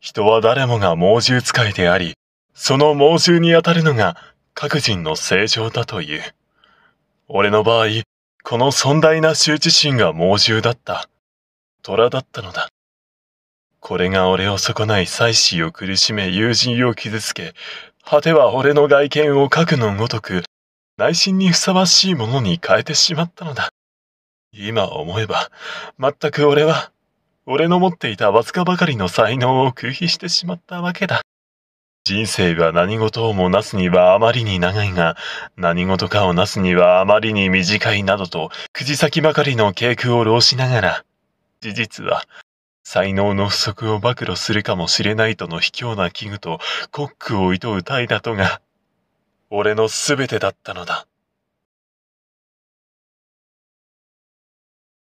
人は誰もが猛獣使いであり、その猛獣に当たるのが各人の正常だという。俺の場合、この尊大な羞恥心が猛獣だった。虎だったのだ。これが俺を損ない妻子を苦しめ友人を傷つけ、果ては俺の外見をくのごとく、内心にふさわしいものに変えてしまったのだ。今思えば、全く俺は俺の持っていたわずかばかりの才能を空費してしまったわけだ。人生は何事をもなすにはあまりに長いが、何事かをなすにはあまりに短いなどと、くじ先ばかりの傾向を浪しながら、事実は、才能の不足を暴露するかもしれないとの卑怯な器具と、コックを厭う怠惰とが、俺の全てだったのだ。